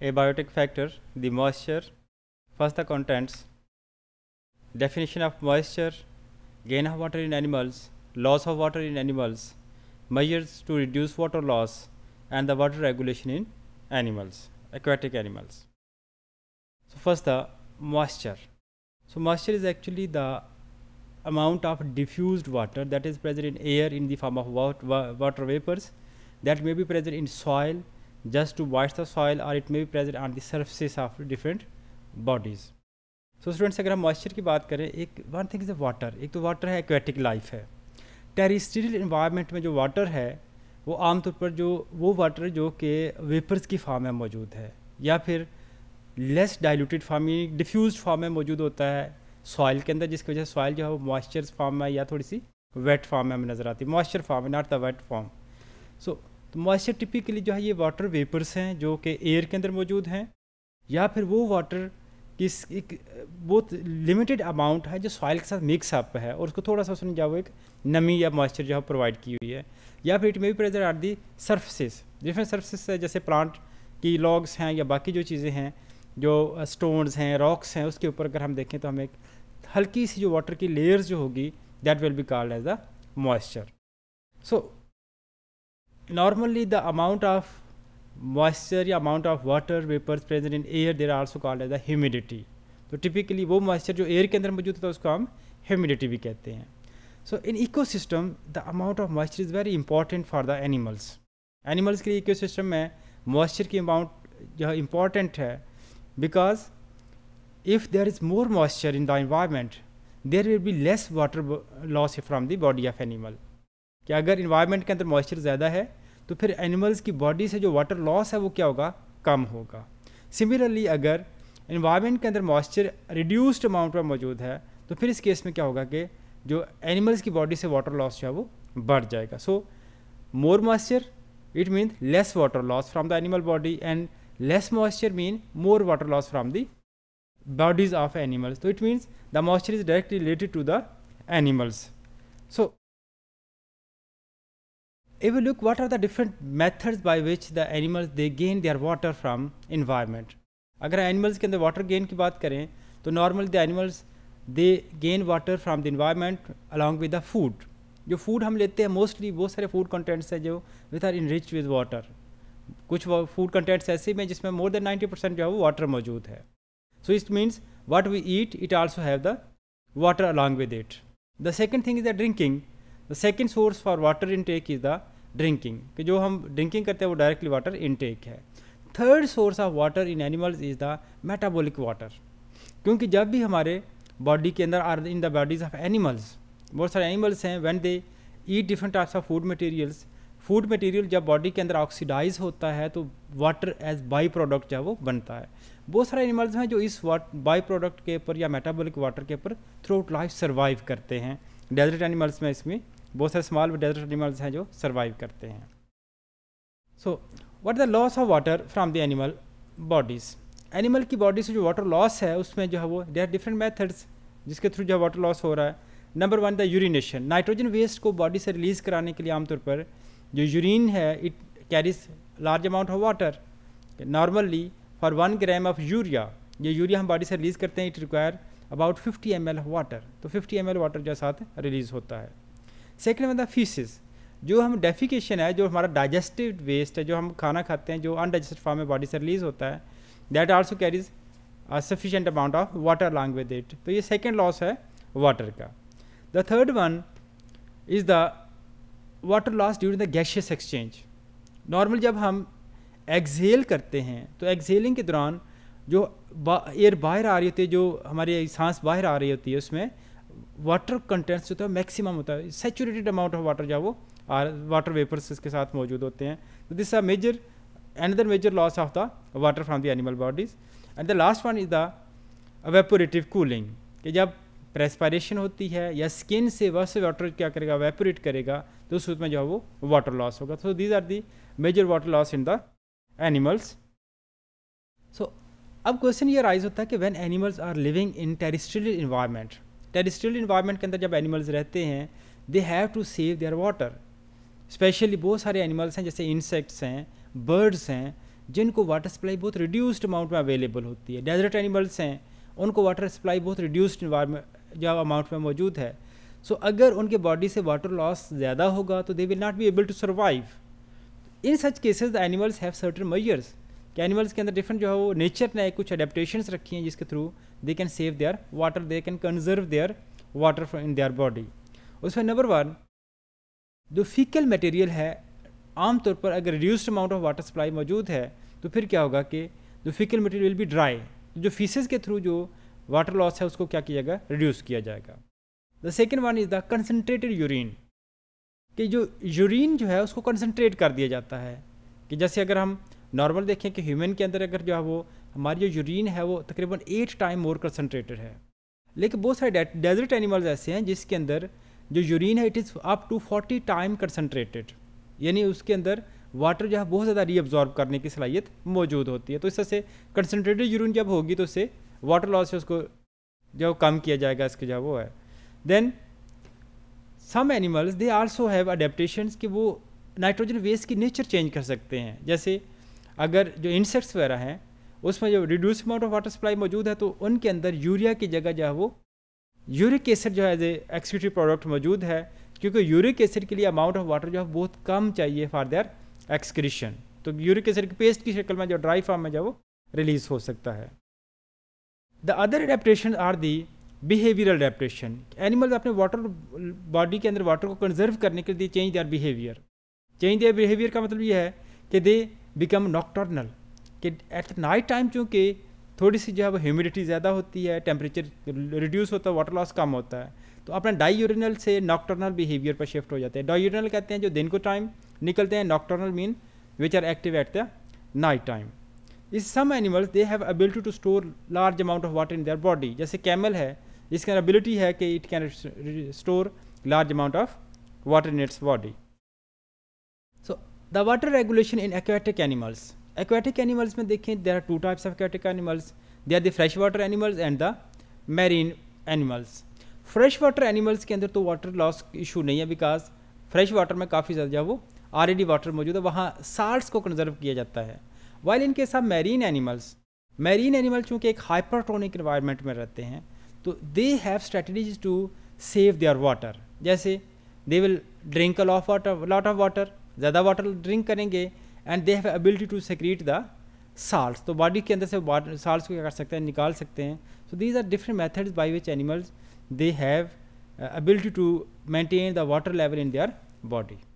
abiotic factor, the moisture, first the contents, definition of moisture, gain of water in animals, loss of water in animals, measures to reduce water loss, and the water regulation in animals, aquatic animals. So first the moisture. So moisture is actually the amount of diffused water that is present in air in the form of water, water vapors that may be present in soil just to wash the soil or it may be present on the surfaces of different bodies. So so, students अगर हम moisture की बात करें एक one thing is a water एक तो water है aquatic life है टेरिस्ट्रियल इन्वायरमेंट में जो वाटर है वो आमतौर पर जो वो वाटर जो कि वेपर्स की फार्म में मौजूद है या फिर लेस डाइल्यूटेड फार्म यानी डिफ्यूज फार्म में मौजूद होता है सॉइल के अंदर जिसकी वजह से सॉइल जो है वो मॉइस्चर फार्म में या थोड़ी सी वेट फार्म में हमें नज़र आती है मॉइस्चर फार्म है not the wet form so तो मॉइस्चर टिपिकली जो है ये वाटर वेपर्स हैं जो कि एयर के अंदर मौजूद हैं या फिर वो वाटर किस एक बहुत लिमिटेड अमाउंट है जो सॉइल के साथ मिक्स अप है और उसको थोड़ा सा उसने जो एक नमी या मॉइस्चर जो है प्रोवाइड की हुई है या फिर it may be present or the surfaces different surfaces जैसे प्लांट की लॉग्स हैं या बाकी जो चीज़ें हैं जो स्टोन्स uh, हैं रॉक्स हैं उसके ऊपर अगर हम देखें तो हमें एक हल्की सी जो वाटर की लेयर्स जो होगी that will be called as the moisture so normally the amount of moisture या amount of water vapors present in air they are also called as the humidity So typically वो moisture जो air के अंदर मौजूद होता है उसको हम humidity भी कहते हैं so in ecosystem the amount of moisture is very important for the animals animals के लिए ecosystem में moisture की amount जो important है because if there is more moisture in the environment there will be less water loss from the body of animal कि अगर environment के अंदर moisture ज़्यादा है तो फिर एनिमल्स की बॉडी से जो वाटर लॉस है वो क्या होगा कम होगा सिमिलरली अगर इन्वायरमेंट के अंदर मॉइस्चर रिड्यूस्ड अमाउंट में मौजूद है तो फिर इस केस में क्या होगा कि जो एनिमल्स की बॉडी से वाटर लॉस जो है वो बढ़ जाएगा so more moisture it mean less water loss from the animal body and less moisture mean more water loss from the bodies of animals तो it means the moisture is directly related to the animals so if we look what are the different methods by which the animals they gain their water from environment अगर animals के अंदर water gain की बात करें तो normal the animals they gain water from the environment along with the food जो food हम लेते हैं मोस्टली बहुत सारे फूड कंटेंट्स हैं जो with or in rich with water कुछ फूड कंटेंट्स ऐसे में जिसमें मोर देन 90 परसेंट जो है वो वाटर मौजूद है so it means what we eat it also have the water along with it the second thing is the drinking the second source for water intake is the drinking कि जो हम drinking करते हैं वो directly water intake है third source of water in animals is the metabolic water क्योंकि जब भी हमारे बॉडी के अंदर or in the bodies of animals बहुत सारे एनिमल्स हैं when they eat different types of food materials food material जब बॉडी के अंदर ऑक्सीडाइज होता है तो वाटर एज बाई प्रोडक्ट जो है वो बनता है बहुत सारे एनिमल्स हैं जो इस बाई प्रोडक्ट के ऊपर या मेटाबॉलिक वाटर के ऊपर थ्रू आउट लाइफ सर्वाइव करते हैं डेजर्ट एनिमल्स में इसमें बहुत सारे स्मॉल डेजर्ट एनिमल्स हैं जो सर्वाइव करते हैं so what the loss of water from the animal bodies animal की बॉडी से जो वाटर लॉस है उसमें जो है वो देर डिफरेंट मेथड्स जिसके थ्रू जो है वाटर लॉस हो रहा है number one the urination nitrogen waste को बॉडी से रिलीज़ कराने के लिए आमतौर पर जो यूरिन है it carries large amount of water normally for one gram of urea ये यूरिया हम बॉडी से रिलीज़ करते हैं it require about 50 M of water तो 50 एम एल वाटर जो साथ रिलीज़ होता है सेकेंड वन द फीसिस जो हम डेफिकेशन है जो हमारा डाइजेस्टिव वेस्ट है जो हम खाना खाते हैं जो अनडाइजेस्टेड फॉर्म में बॉडी से रिलीज होता है that also carries sufficient amount of water long with it तो ये सेकेंड लॉस है वाटर का the third one is the water loss during the gaseous exchange normal जब हम एक्जेल करते हैं तो एक्जेलिंग के दौरान जो एयर बाहर आ रही होती है जो हमारी सांस बाहर आ रही होती है उसमें वाटर कंटेंट्स जो होता है मैक्सिमम होता है सेचूरेटेड अमाउंट ऑफ वाटर जो है वो आर वाटर वेपर्स इसके साथ मौजूद होते हैं तो this are major and major loss of the water from the animal bodies and the last one is the evaporative cooling कि जब प्रेस्पायरेशन होती है या स्किन से वस वाटर क्या करेगा वेपोरेट करेगा तो उस में जो है वो वाटर लॉस होगा so these are the major water loss in the animals so अब क्वेश्चन ये राइज होता है कि when animals are living in terrestrial environment terrestrial environment के अंदर जब एनिमल्स रहते हैं they have to save their water especially बहुत सारे एनिमल्स हैं जैसे इंसेक्ट्स हैं बर्ड्स हैं जिनको वाटर सप्लाई बहुत रिड्यूस्ड अमाउंट में अवेलेबल होती है डेजर्ट एनिमल्स हैं उनको वाटर सप्लाई बहुत रिड्यूस्ड जो अमाउंट में मौजूद है सो so, अगर उनके बॉडी से वाटर लॉस ज़्यादा होगा तो they will not be able to survive in such cases the animals have certain measures कि एनिमल्स के अंदर डिफरेंट जो है वो नेचर ने कुछ अडेप्टशंस रखी हैं जिसके through they can save their water they can conserve their water in their body उसमें नंबर वन जो फीकल मटेरियल है आमतौर पर अगर reduced amount of water supply मौजूद है तो फिर क्या होगा कि जो faecal material will be dry जो फीसेज के थ्रू जो वाटर लॉस है उसको क्या किया जाएगा रिड्यूस किया जाएगा the second one is the concentrated urine कि जो यूरिन जो है उसको कंसनट्रेट कर दिया जाता है कि जैसे अगर हम नॉर्मल देखें कि ह्यूमन के अंदर अगर जो है वो हमारी जो यूरिन है वो तकरीबन एट टाइम मोर कंसनट्रेटेड है लेकिन बहुत सारे डेजर्ट एनिमल्स ऐसे हैं जिसके अंदर जो यूरिन है it is up to forty time concentrated यानी उसके अंदर वाटर जो है बहुत ज़्यादा रीअब्जॉर्ब करने की सलाहियत मौजूद होती है तो इस तरह से कंसनट्रेटेड यूरिन जब होगी तो उससे वाटर लॉस उसको जो कम किया जाएगा इसके जो वो है then some animals they also have adaptation कि वो नाइट्रोजन वेस्ट की नेचर चेंज कर सकते हैं जैसे अगर जो इंसेक्ट्स वगैरह हैं उसमें जो reduce amount of water supply मौजूद है तो उनके अंदर यूरिया की जगह जो है वो यूरिक एसिड जो है एज ए प्रोडक्ट मौजूद है क्योंकि यूरिक एसिड के लिए अमाउंट ऑफ वाटर जो है बहुत कम चाहिए फॉर देयर एक्सक्रीशन तो यूरिक एसिड की पेस्ट की शक्ल में जो ड्राई फार्म में जो वो रिलीज हो सकता है the other adaptation are the behavioural adaptation animals अपने वाटर बॉडी के अंदर वाटर को कंजर्व करने के लिए change their behaviour change their behaviour का मतलब ये है कि दे बिकम नॉकटर्नल कि एट नाइट टाइम चूँकि थोड़ी सी जो है वो ह्यूमिडिटी ज़्यादा होती है टेम्परेचर रिड्यूस होता है वाटर लॉस कम होता है तो अपना डाई यूरिनल से नॉकटर्नल बिहेवियर पर शिफ्ट हो जाते हैं डाई यूरिनल कहते हैं जो दिन को टाइम निकलते हैं nocturnal mean which are active at the night time इस some animals they have ability to store large amount of water in their body जैसे कैमल है इसके एबिलिटी है कि it can store large amount of water in its body the water regulation in aquatic animals aquatic animals में देखें there are two types of aquatic animals they are the fresh water animals and the marine animals fresh water animals के अंदर तो water loss issue नहीं है because fresh water में काफ़ी ज़्यादा वो ऑलरेडी वाटर मौजूद है वहाँ साल्ट को कंजर्व किया जाता है वाइल इनके साथ मैरीन एनिमल्स मैरीन एनिमल चूँकि एक हाइपरटोनिक इन्वायरमेंट में रहते हैं तो they have strategies to save their water जैसे they will drink a lot water lot of water ज़्यादा वाटर ड्रिंक करेंगे and they have ability to secrete the salt तो बॉडी के अंदर से साल्ट को क्या कर सकते हैं निकाल सकते हैं so these are different methods by which animals they have ability to maintain the water level in their body